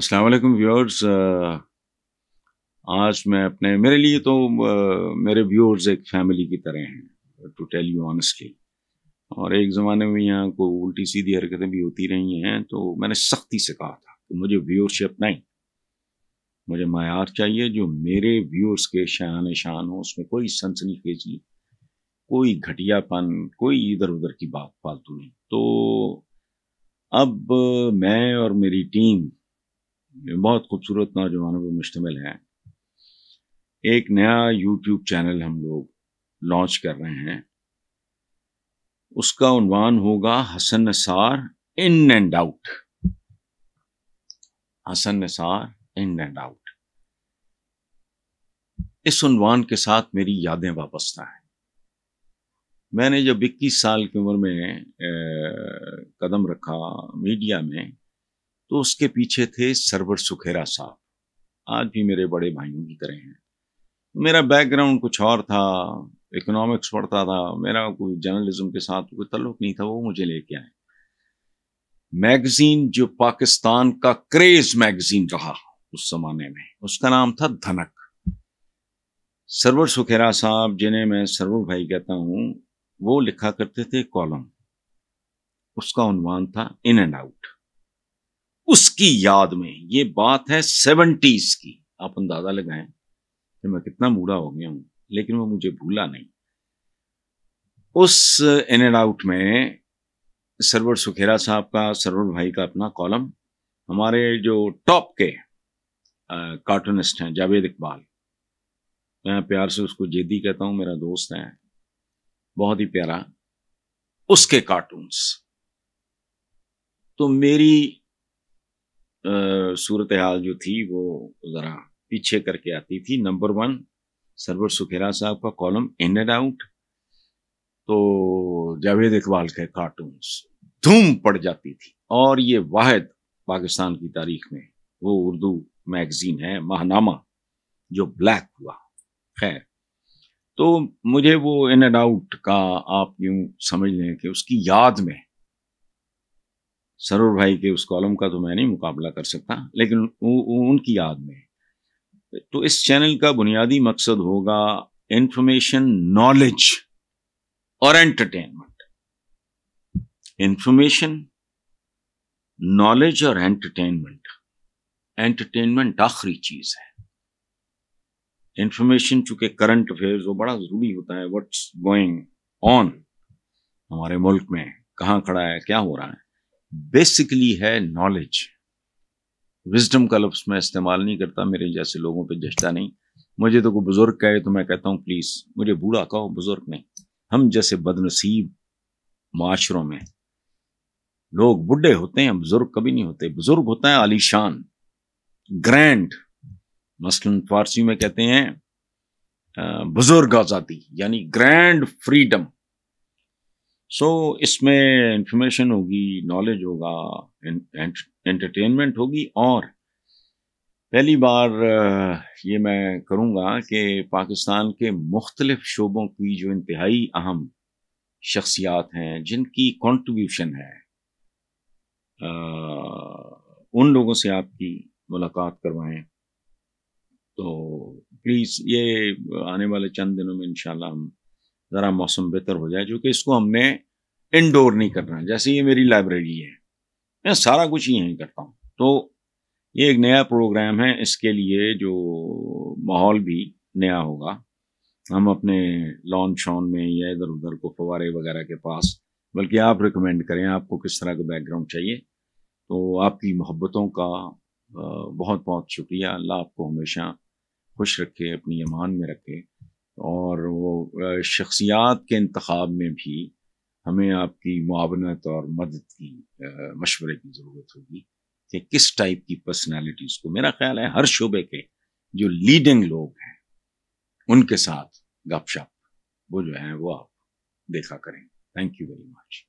अस्सलाम वालेकुम व्यूअर्स आज मैं अपने मेरे लिए तो मेरे व्यूअर्स एक फैमिली की तरह हैं टू टेल यू ऑनेस्टली और एक ज़माने में यहाँ को उल्टी सीधी हरकतें भी होती रही हैं तो मैंने सख्ती से कहा था कि मुझे व्यूअरशिप नहीं मुझे मैार चाहिए जो मेरे व्यूअर्स के शान शान हो उसमें कोई सनसनी खेजी कोई घटियापन कोई इधर उधर की बात फालतू नहीं तो अब मैं और मेरी टीम बहुत खूबसूरत नौजवानों पर मुश्तमिल है एक नया यूट्यूब चैनल हम लोग लॉन्च कर रहे हैं उसका उनवान होगा Hassan Nisar in and out Hassan Nisar in and out इस उनवान के साथ मेरी यादें वापसता है मैंने जब इक्कीस साल की उम्र में ए, कदम रखा मीडिया में तो उसके पीछे थे सरवर सुखेरा साहब आज भी मेरे बड़े भाइयों की तरह हैं मेरा बैकग्राउंड कुछ और था इकोनॉमिक्स पढ़ता था मेरा कोई जर्नलिज्म के साथ कोई तल्लुक नहीं था वो मुझे लेके आए मैगजीन जो पाकिस्तान का क्रेज मैगजीन रहा उस जमाने में उसका नाम था धनक सरवर सुखेरा साहब जिन्हें मैं सरवर भाई कहता हूं वो लिखा करते थे कॉलम उसका उन्वान था इन एंड आउट उसकी याद में ये बात है सेवेंटीज की आप अंदाजा लगाएं कि मैं कितना बूढ़ा हो गया हूं लेकिन वो मुझे भूला नहीं उस इन एंड आउट में सरवर सुखेरा साहब का सरवर भाई का अपना कॉलम हमारे जो टॉप के कार्टूनिस्ट हैं जावेद इकबाल मैं प्यार से उसको जेदी कहता हूं मेरा दोस्त है बहुत ही प्यारा उसके कार्टून्स तो मेरी सूरत हाल जो थी वो ज़रा पीछे करके आती थी नंबर वन सरवर सुखेरा साहब का कॉलम इन एंड आउट तो जावेद इकबाल के कार्टून्स धूम पड़ जाती थी और ये वाहिद पाकिस्तान की तारीख में वो उर्दू मैगज़ीन है माहनामा जो ब्लैक हुआ खैर तो मुझे वो इन एंड आउट का आप यूं समझ लें कि उसकी याद में सरोवर भाई के उस कॉलम का तो मैं नहीं मुकाबला कर सकता लेकिन उनकी याद में तो इस चैनल का बुनियादी मकसद होगा इंफॉर्मेशन नॉलेज और एंटरटेनमेंट इंफॉर्मेशन नॉलेज और एंटरटेनमेंट एंटरटेनमेंट आखिरी चीज है इंफॉर्मेशन चूंकि करंट अफेयर्स वो बड़ा जरूरी होता है व्हाट्स गोइंग ऑन हमारे मुल्क में कहां खड़ा है क्या हो रहा है बेसिकली है नॉलेज विजडम का लफ्स मैं इस्तेमाल नहीं करता मेरे जैसे लोगों पे जश्ता नहीं मुझे तो कोई बुज़ुर्ग कहे तो मैं कहता हूँ प्लीज़ मुझे बूढ़ा कहो बुज़ुर्ग नहीं हम जैसे बदनसीब माशरों में लोग बुढ़े होते हैं बुज़ुर्ग कभी नहीं होते बुज़ुर्ग होता है आलीशान ग्रैंड मसलन फारसी में कहते हैं बुज़ुर्ग आज़ादी यानी ग्रैंड फ्रीडम सो so, इसमें इंफॉर्मेशन होगी नॉलेज होगा एंटरटेनमेंट होगी और पहली बार ये मैं करूँगा कि पाकिस्तान के मुख्तलिफ शोबों की जो इंतहाई अहम शख्सियात हैं जिनकी कंट्रीब्यूशन है आ, उन लोगों से आपकी मुलाकात करवाएं तो प्लीज़ ये आने वाले चंद दिनों में इन हम ज़रा मौसम बेहतर हो जाए क्योंकि इसको हमने इनडोर नहीं करना जैसे ये मेरी लाइब्रेरी है मैं सारा कुछ यहीं करता हूँ तो ये एक नया प्रोग्राम है इसके लिए जो माहौल भी नया होगा हम अपने लॉन शॉन में या इधर उधर को फवारे वगैरह के पास बल्कि आप रिकमेंड करें आपको किस तरह का बैकग्राउंड चाहिए तो आपकी मोहब्बतों का बहुत बहुत शुक्रिया अल्लाह आपको हमेशा खुश रखे अपनी ईमान में रखे और वो शख्सियात के इंतब में भी हमें आपकी मुआवनत और मदद की मशवरे की ज़रूरत होगी कि किस टाइप की पर्सनैलिटीज़ को मेरा ख्याल है हर शोबे के जो लीडिंग लोग हैं उनके साथ गपशप वो जो है वो आप देखा करें थैंक यू वेरी मच